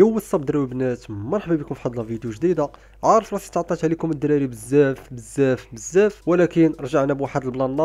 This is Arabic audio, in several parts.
يو واتساب دراري وبنات مرحبا بكم في واحد فيديو جديده عارف راسي تعطات عليكم الدراري بزاف بزاف بزاف ولكن رجعنا بواحد البلان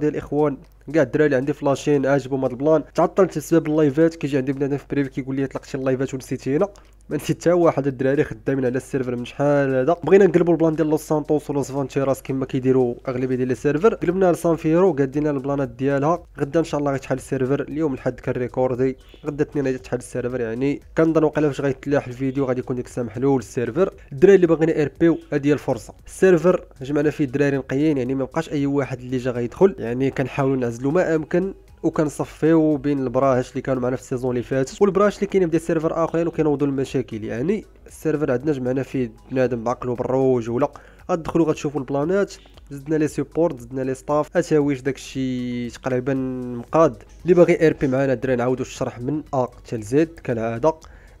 ديال الاخوان كاع الدراري عندي فلاشين عاجبهم هذا البلان تعطلت بسبب اللايفات كيجي عندي بنادم في بريفي كيقول لي طلقتي اللايفات ونسيتينا ما نسيت حتى واحد الدراري خدامين على السيرفر من شحال هذا بغينا نقلبوا البلان ديال لوس سانتوس ولوس فانتيراس كما كيديروا اغلبيه ديال السيرفر قلبنا لسانفيرو قادينا البلانات ديالها غدا ان شاء الله غيتحل السيرفر اليوم الحد كنريكوردي غدا الاثنين غادي تحل السيرفر يعني كنظن وقيلا فاش غيتلاح الفيديو غادي يكون ديك الساعه محلول السيرفر الدراري اللي باغيين ار بيو هذه الفرصه السيرفر جمعنا فيه الدراري نقيين يعني ما بقاش اي واحد اللي جا غيدخل يعني كنحاولوا نعز كنزلوا ما امكن وكنصفيو بين البراهش اللي كانوا معنا في السيزون اللي فاتت والبراهش اللي كاينين بدي سيرفر اخرين وكينوضوا المشاكل يعني السيرفر عندنا جمعنا فيه بنادم بعقله بالروج ولا غتدخلوا غتشوفوا البلانات زدنا لي سيبورت زدنا لي ستاف اتاويش داكشي تقريبا مقاد اللي باغي ار بي معنا الدراري نعاودوا الشرح من ا حتى لزد كالعاده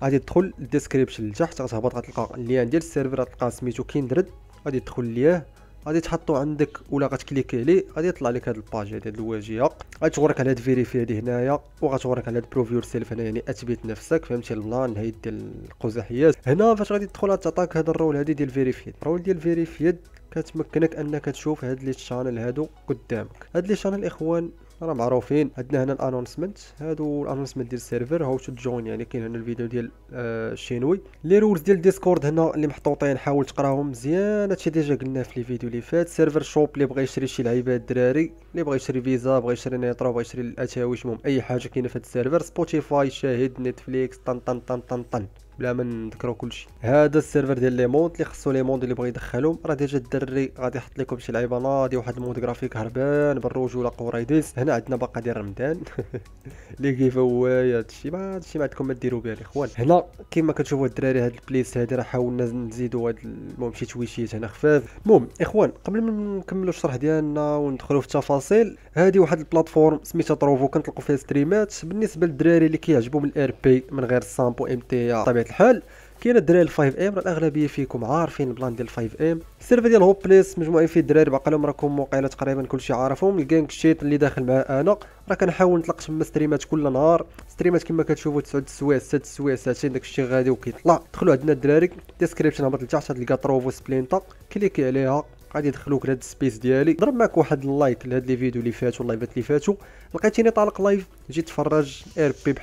غادي تدخل للديسكريبشن لتحت غتهبط غتلقى اللين ديال السيرفر غتلقى سميتو كيندرد غادي تدخل ليه غادي تحطو عندك ولا غتكليكي عليه غادي يطلع لك هاد الباج هادي الواجهه غتورك على هاد فيريفي هادي هنايا وغتورك على هاد بروف يور سيلف هنا يعني اثبت نفسك فهمتي البلان هي ديال القزحيات هنا فاش غادي تدخل تعطاك هاد الرول هادي ديال فيريفي الرول ديال فيريفي كتمكنك انك تشوف هاد لي شانل هادو قدامك هاد لي شانل اخوان راه معروفين عندنا هنا الانونسمنت هادو الانونسمنت ديال السيرفر هاو تو جوين يعني كاين هنا الفيديو ديال الشينوي آه، لي رولز ديال ديسكورد هنا اللي محطوطين حاول تقراهم مزيان هادشي ديجا قلناه في الفيديو اللي فات سيرفر شوب اللي بغى يشري شي لعيبات الدراري اللي بغى يشري فيزا بغى يشري نيطرو بغى يشري الاتاويش المهم اي حاجه كاينه في هاد السيرفر سبوتيفاي شاهد نتفليكس طن طن طن طن طن بلا ما نذكروا كلشي هذا السيرفر ديال لي مود اللي خصو لي مود اللي بغى يدخلهم راه ديجا الدري غادي يحط لكم شي لعيبه ناضي واحد المود جرافيك هربان بالرجوله قوريديس هنا هنا عندنا باقه ديال رمضان لي كيفاواي هادشي ما هادشي ما عندكم ما ديروا به الاخوان هنا كما كتشوفوا الدراري هاد البليس هادي راه حاولنا نزيدوا هاد المهم شي تويشيت هنا خفاف المهم اخوان قبل ما نكملوا الشرح ديالنا وندخلوا في التفاصيل هادي واحد البلاتفورم سميتها تروفو كنطلقوا فيها ستريمات بالنسبه للدراري اللي كيعجبهم الار بي من غير سامبو ام تي بطبيعه الحال كاين الدراري ال 5 ام الاغلبيه فيكم عارفين البلان ديال 5 ام السيرفر ديال هوب بليس مجموعين فيه الدراري باقي راكم موقعين تقريبا كلشي عارفهم الجانك شيت اللي داخل معاه انا راه كنحاول نطلق تما ستريمات كل نهار ستريمات كما كتشوفوا 9 السوايع 6 السوايع ساعتين داكشي غادي وكيطلع دخلوا عندنا الدراري ديسكريبشن هبط لتحت هاد تروفو سبلينتا كليكي عليها غادي ندخلوك لهاد السبيس ديالي ضرب معك واحد اللايك لهاد لي فيديو اللي فاتوا اللايفات اللي فاتوا لقيتيني طالق لايف جيت تفرج ار بي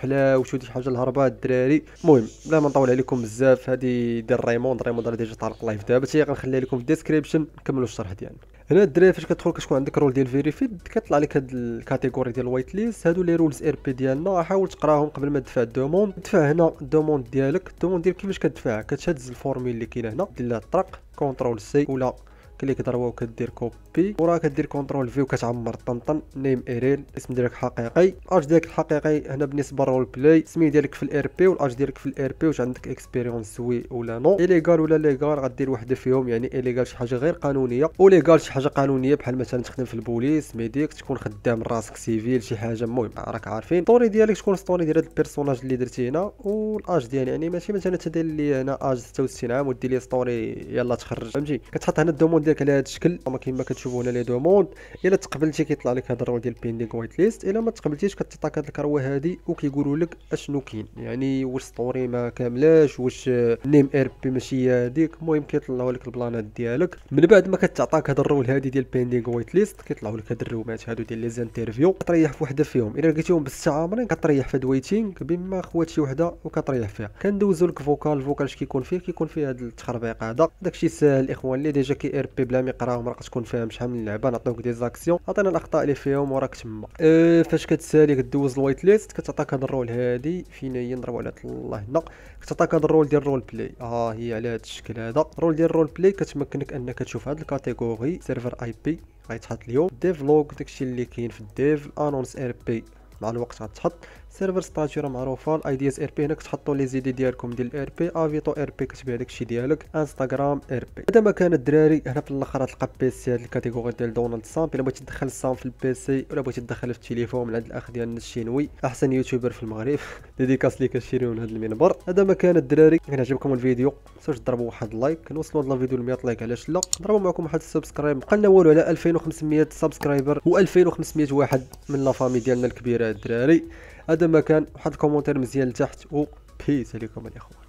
شو دي حاجه الهربات الدراري المهم بلا ما نطول عليكم بزاف هادي ديال ريموند ريموند راه ديجا طالق لايف دابا حتى غنخليها لكم في الديسكريبشن نكملوا الشرح ديالنا هنا الدراري فاش كتدخل كتكون عندك رول ديال فيريفيد كطلع لك هاد الكاتيجوري ديال الوايت ليست هادو لي رولز ار بي ديالنا حاول تقراهم قبل ما تدفع الدوموند دفع هنا الدوموند ديالك الدوموند ديالك كيفاش كتدفع كتشد الفورمي اللي كاينه هنا ديال الطرق كونترول سي ولا كليك كضربها وكدير كوبي وراه كدير كونترول في وكتعمر طنطن نيم ايريل الاسم ديالك حقيقي الاج ديالك الحقيقي هنا بالنسبه للرول بلاي سمي ديالك في الار بي والاج ديالك في الار بي واش عندك اكسبيريونس وي ولا نو ايليغال ولا ليغال غدير وحده فيهم يعني ايليغال شي حاجه غير قانونيه وليغال شي حاجه قانونيه بحال مثلا تخدم في البوليس ميديك تكون خدام راسك سيفيل شي حاجه المهم راك عارفين ستوري ديالك تكون ستوري ديال هاد البيرسوناج اللي درتي هنا والاج ديالي يعني ماشي مثلا تدير لي هنا اج 66 عام ودير لي ستوري يلا تخرج فهمتي كتحط هنا الدومون ديال لك على هذا الشكل كما كتشوفوا هنا لي دوموند الا تقبلتي كيطلع لك هذا الرول ديال بيندينغ وايت ليست الا ما تقبلتيش كتعطاك هذه الكروه هذه وكيقولوا لك اشنو كاين يعني واش الطوري ما كاملاش واش نيم ار بي ماشي هذيك المهم كيطلعوا لك البلانات ديالك من بعد ما كتعطاك هذا الرول هذه ديال بيندينغ وايت ليست كيطلعوا لك هاد الرومات هادو ديال لي زانترفيو كتريح في وحده فيهم الا لقيتيهم بالساعه عامرين كتريح في هاد ويتينغ بما خوات شي وحده وكتريح فيها كندوزو لك فوكال فوكال كيكون فيه كيكون فيه هاد التخربيق هذا داكشي ساهل الاخوان اللي ديجا كي ار بلا ما يقراهم راك تكون فاهم شحال من لعبه نعطيوك دي زاكسيون عطينا الاخطاء اللي فيهم وراك تما أه فاش كتسالي كدوز الوايت ليست كتعطاك هاد الرول هادي فين هي نضربو على الله هنا كتعطاك هاد الرول ديال الرول بلاي ها آه هي على هاد الشكل هذا الرول ديال الرول بلاي كتمكنك انك تشوف هاد الكاتيجوري سيرفر اي بي غيتحط اليوم ديفلوغ داكشي اللي كاين في الديف انونس ار بي مع الوقت غتحط سيرفر ستاتيو معروفه الاي دي اس ار بي هنا كتحطوا لي زيدي ديالكم ديال الار بي افيتو ار بي كتبيع داكشي ديالك انستغرام ار بي هذا ما كان الدراري هنا في الاخر غتلقى بيسي هاد الكاتيجوري ديال دونالد سامب الا بغيتي تدخل سام في البيسي ولا بغيتي تدخل في التليفون من عند الاخ ديالنا الشينوي احسن يوتيوبر في المغرب ديديكاس لي الشينوي من هذا المنبر هذا ما كان الدراري كان عجبكم الفيديو تنساوش تضربوا واحد لايك كنوصلوا هاد الفيديو ل 100 لايك علاش لا ضربوا معكم واحد السبسكرايب بقى لنا والو على 2500 سبسكرايبر و 2500 واحد من لا فامي ديالنا الكبيره الدراري هذا ما كان واحد الكومونتير مزيان لتحت و بيس عليكم الاخوان